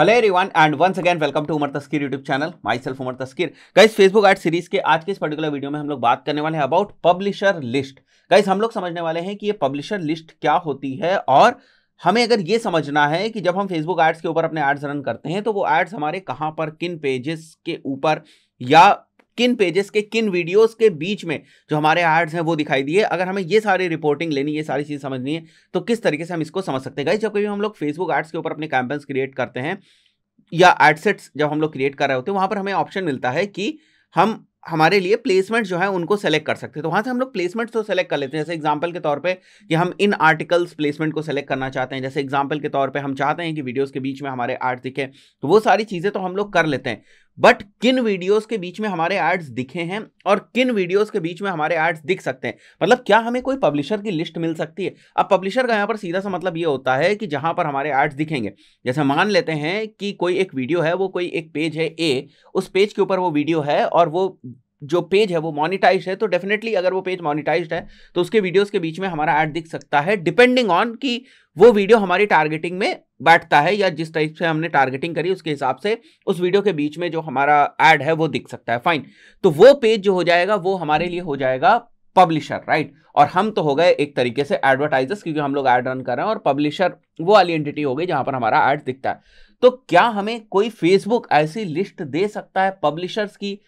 Hello everyone and once again welcome to Umar Taskar YouTube channel myself Umar Taskar guys Facebook ad series के आज के इस particular video में हम लोग बात करने वाले हैं अबाउट पब्लिशर लिस्ट गाइस हम लोग समझने वाले हैं कि ये पब्लिशर लिस्ट क्या होती है और हमें अगर ये समझना है कि जब हम फेसबुक एड्स के ऊपर अपने एड्स रन करते हैं तो वो एड्स हमारे कहाँ पर किन पेजेस के ऊपर या किन पेजेस के किन वीडियोस के बीच में जो हमारे एड्स हैं वो दिखाई दिए अगर हमें ये सारी रिपोर्टिंग लेनी ये सारी चीज़ समझनी है तो किस तरीके से हम इसको समझ सकते हैं गाइस जब कभी हम लोग फेसबुक एड्स के ऊपर अपने कैंपेन्स क्रिएट करते हैं या एडसेट्स जब हम लोग क्रिएट कर रहे होते हैं वहाँ पर हमें ऑप्शन मिलता है कि हम हमारे लिए प्लेसमेंट जो है उनको सेलेक्ट कर सकते हैं तो वहाँ से हम लोग प्लेसमेंट्स तो सेलेक्ट कर लेते हैं जैसे एग्जांपल के तौर पे कि हम इन आर्टिकल्स प्लेसमेंट को सेलेक्ट करना चाहते हैं जैसे एग्जांपल के तौर पे हम चाहते हैं कि वीडियोस के बीच में हमारे आर्ट दिखे तो वो सारी चीज़ें तो हम लोग कर लेते हैं बट किन वीडियोस के बीच में हमारे एड्स दिखे हैं और किन वीडियोस के बीच में हमारे एड्स दिख सकते हैं मतलब क्या हमें कोई पब्लिशर की लिस्ट मिल सकती है अब पब्लिशर का यहाँ पर सीधा सा मतलब ये होता है कि जहाँ पर हमारे एड्स दिखेंगे जैसे मान लेते हैं कि कोई एक वीडियो है वो कोई एक पेज है ए उस पेज के ऊपर वो वीडियो है और वो जो पेज है वो मोनिटाइज है तो डेफिनेटली अगर वो पेज मोनिटाइज है तो उसके वीडियोस के बीच में हमारा ऐड दिख सकता है डिपेंडिंग ऑन कि वो वीडियो हमारी टारगेटिंग में बैठता है या जिस टाइप से हमने टारगेटिंग करी उसके हिसाब से उस वीडियो के बीच में जो हमारा ऐड है वो दिख सकता है फाइन तो वो पेज जो हो जाएगा वो हमारे लिए हो जाएगा पब्लिशर राइट और हम तो हो गए एक तरीके से एडवर्टाइजर्स क्योंकि हम लोग एड रन कर रहे हैं और पब्लिशर वो वाली एंटिटी हो गई जहां पर हमारा एड दिखता है तो क्या हमें कोई फेसबुक ऐसी लिस्ट दे सकता है पब्लिशर्स की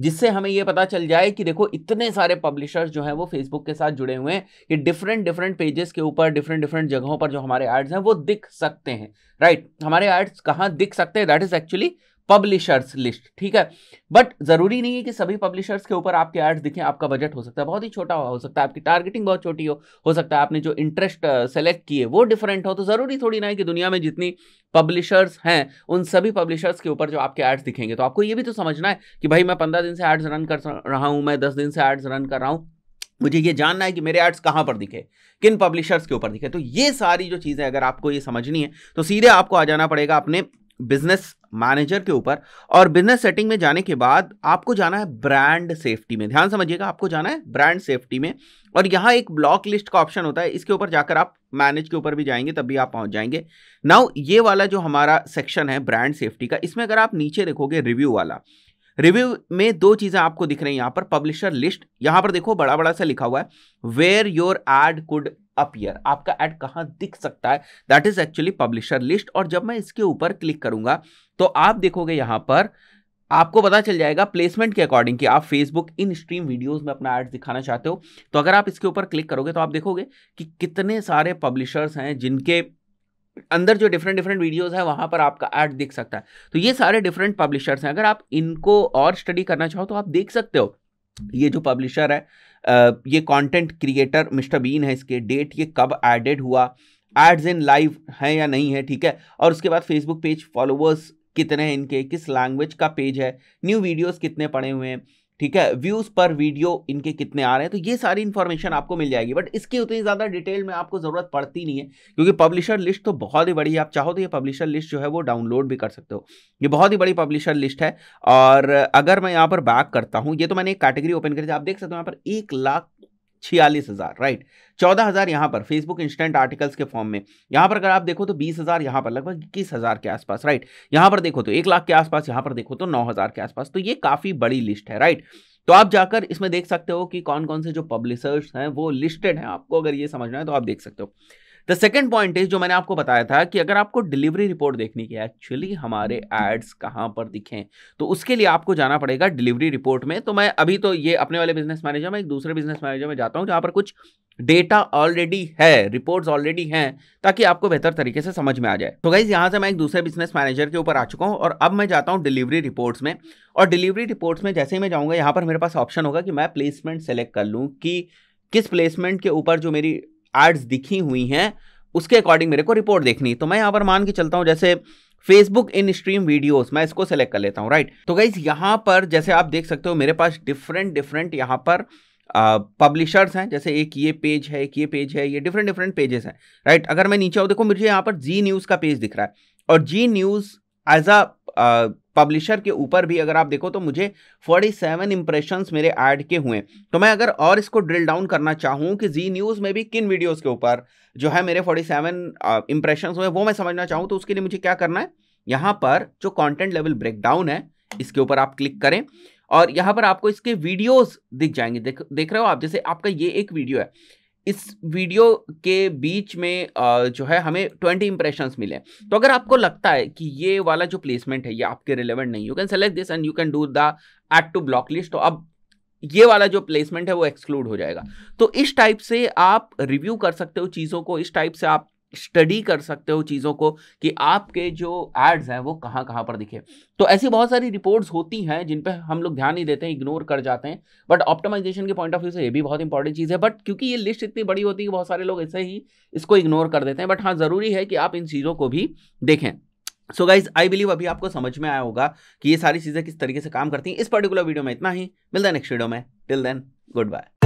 जिससे हमें ये पता चल जाए कि देखो इतने सारे पब्लिशर्स जो हैं वो फेसबुक के साथ जुड़े हुए हैं कि डिफरेंट डिफरेंट पेजेस के ऊपर डिफरेंट डिफरेंट जगहों पर जो हमारे एड्स हैं वो दिख सकते हैं राइट right? हमारे एड्स कहाँ दिख सकते हैं that is actually publishers list ठीक है बट जरूरी नहीं है कि सभी पब्लिशर्स के ऊपर आपके एड्स दिखें आपका बजट हो सकता है बहुत ही छोटा हो, हो सकता है आपकी टारगेटिंग बहुत छोटी हो हो सकता है आपने जो इंटरेस्ट सेलेक्ट किए वो डिफरेंट हो तो जरूरी थोड़ी ना है कि दुनिया में जितनी पब्लिशर्स हैं उन सभी पब्लिशर्स के ऊपर जो आपके एड्स दिखेंगे तो आपको ये भी तो समझना है कि भाई मैं पंद्रह दिन से एड्स रन कर रहा हूँ मैं दस दिन से एड्स रन कर रहा हूँ मुझे ये जानना है कि मेरे एड्स कहाँ पर दिखे किन पब्लिशर्स के ऊपर दिखे तो ये सारी जो चीज़ें अगर आपको ये समझनी है तो सीधे आपको आ जाना पड़ेगा अपने बिजनेस मैनेजर के ऊपर और बिजनेस सेटिंग में जाने के बाद आपको जाना है ब्रांड सेफ्टी में ध्यान समझिएगा आपको जाना है ब्रांड सेफ्टी में और यहाँ एक ब्लॉक लिस्ट का ऑप्शन होता है इसके ऊपर जाकर आप मैनेज के ऊपर भी जाएंगे तब भी आप पहुँच जाएंगे नाउ ये वाला जो हमारा सेक्शन है ब्रांड सेफ्टी का इसमें अगर आप नीचे देखोगे रिव्यू वाला रिव्यू में दो चीज़ें आपको दिख रही हैं यहाँ पर पब्लिशर लिस्ट यहाँ पर देखो बड़ा बड़ा सा लिखा हुआ है where your ad could appear आपका ऐड कहाँ दिख सकता है that is actually publisher list और जब मैं इसके ऊपर क्लिक करूंगा तो आप देखोगे यहाँ पर आपको पता चल जाएगा प्लेसमेंट के अकॉर्डिंग कि आप फेसबुक इन स्ट्रीम वीडियोस में अपना ऐड दिखाना चाहते हो तो अगर आप इसके ऊपर क्लिक करोगे तो आप देखोगे कि कितने सारे पब्लिशर्स हैं जिनके अंदर जो डिफरेंट डिफरेंट वीडियोस है वहाँ पर आपका ऐड दिख सकता है तो ये सारे डिफरेंट पब्लिशर्स हैं अगर आप इनको और स्टडी करना चाहो तो आप देख सकते हो ये जो पब्लिशर है ये कंटेंट क्रिएटर मिस्टर बीन है इसके डेट ये कब एडेड हुआ एड्स इन लाइव है या नहीं है ठीक है और उसके बाद फेसबुक पेज फॉलोअर्स कितने हैं इनके किस लैंग्वेज का पेज है न्यू वीडियोस कितने पड़े हुए हैं ठीक है व्यूज़ पर वीडियो इनके कितने आ रहे हैं तो ये सारी इन्फॉर्मेशन आपको मिल जाएगी बट इसकी उतनी ज़्यादा डिटेल में आपको ज़रूरत पड़ती नहीं है क्योंकि पब्लिशर लिस्ट तो बहुत ही बड़ी है आप चाहो तो ये पब्लिशर लिस्ट जो है वो डाउनलोड भी कर सकते हो ये बहुत ही बड़ी पब्लिशर लिस्ट है और अगर मैं यहाँ पर बैक करता हूँ ये तो मैंने एक कैटेगरी ओपन करी थी आप देख सकते हो यहाँ पर एक लाख छियालीस हज़ार राइट चौदह हज़ार यहाँ पर फेसबुक इंस्टेंट आर्टिकल्स के फॉर्म में यहाँ पर अगर आप देखो तो बीस हज़ार यहाँ पर लगभग इक्कीस हज़ार के आसपास राइट यहाँ पर देखो तो एक लाख के आसपास यहाँ पर देखो तो नौ हज़ार के आसपास तो ये काफ़ी बड़ी लिस्ट है राइट तो आप जाकर इसमें देख सकते हो कि कौन कौन से जो पब्लिशर्स हैं वो लिस्टेड हैं आपको अगर ये समझना है तो आप देख सकते हो द सेकेंड पॉइंट इज जो मैंने आपको बताया था कि अगर आपको डिलीवरी रिपोर्ट देखनी है एक्चुअली हमारे एड्स कहाँ पर दिखें तो उसके लिए आपको जाना पड़ेगा डिलीवरी रिपोर्ट में तो मैं अभी तो ये अपने वाले बिजनेस मैनेजर में एक दूसरे बिजनेस मैनेजर में जाता हूँ जहाँ पर कुछ डेटा ऑलरेडी है रिपोर्ट्स ऑलरेडी हैं ताकि आपको बेहतर तरीके से समझ में आ जाए तो गाइज यहाँ से मैं एक दूसरे बिजनेस मैनेजर के ऊपर आ चुका हूँ और अब मैं जाता हूँ डिलीवरी रिपोर्ट्स में और डिलीवरी रिपोर्ट्स में जैसे ही मैं जाऊँगा यहाँ पर मेरे पास ऑप्शन होगा कि मैं प्लेसमेंट सेलेक्ट कर लूँ कि किस प्लेसमेंट के ऊपर जो मेरी एड्स दिखी हुई हैं उसके अकॉर्डिंग मेरे को रिपोर्ट देखनी तो मैं यहाँ पर मान के चलता हूँ जैसे फेसबुक इन स्ट्रीम वीडियोज़ मैं इसको सेलेक्ट कर लेता हूँ राइट तो गाइज यहाँ पर जैसे आप देख सकते हो मेरे पास डिफरेंट डिफरेंट यहाँ पर पब्लिशर्स हैं जैसे एक ये पेज है एक ये पेज है ये डिफरेंट डिफरेंट पेजेस हैं राइट अगर मैं नीचे आऊँ देखो मुझे यहाँ पर जी न्यूज़ का पेज दिख रहा है और Zee News as a publisher के ऊपर भी अगर आप देखो तो मुझे 47 सेवन इंप्रेशंस मेरे ऐड के हुए तो मैं अगर और इसको ड्रिल डाउन करना चाहूँ कि जी न्यूज़ में भी किन वीडियोज़ के ऊपर जो है मेरे 47 सेवन इंप्रेशंस हुए वो मैं समझना चाहूँ तो उसके लिए मुझे क्या करना है यहाँ पर जो कॉन्टेंट लेवल ब्रेकडाउन है इसके ऊपर आप क्लिक करें और यहाँ पर आपको इसके वीडियोज़ दिख जाएंगे देख देख रहे हो आप जैसे आपका ये एक वीडियो है इस वीडियो के बीच में जो है हमें ट्वेंटी इंप्रेशंस मिले तो अगर आपको लगता है कि ये वाला जो प्लेसमेंट है ये आपके रिलेवेंट नहीं you can select this and you can do the ad to block list तो अब ये वाला जो प्लेसमेंट है वो एक्सक्लूड हो जाएगा तो इस टाइप से आप रिव्यू कर सकते हो चीज़ों को इस टाइप से आप स्टडी कर सकते हो चीज़ों को कि आपके जो एड्स हैं वो कहाँ कहाँ पर दिखे तो ऐसी बहुत सारी रिपोर्ट्स होती हैं जिन पे हम लोग ध्यान नहीं देते हैं इग्नोर कर जाते हैं बट ऑप्टिमाइजेशन के पॉइंट ऑफ व्यू से ये भी बहुत इंपॉर्टेंट चीज़ है बट क्योंकि ये लिस्ट इतनी बड़ी होती है कि बहुत सारे लोग ऐसे ही इसको इग्नोर कर देते हैं बट हाँ ज़रूरी है कि आप इन चीज़ों को भी देखें सो गाइज आई बिलीव अभी आपको समझ में आया होगा कि ये सारी चीज़ें किस तरीके से काम करती हैं इस पर्टिकुलर वीडियो में इतना ही मिलता है नेक्स्ट वीडियो में टिल देन गुड बाय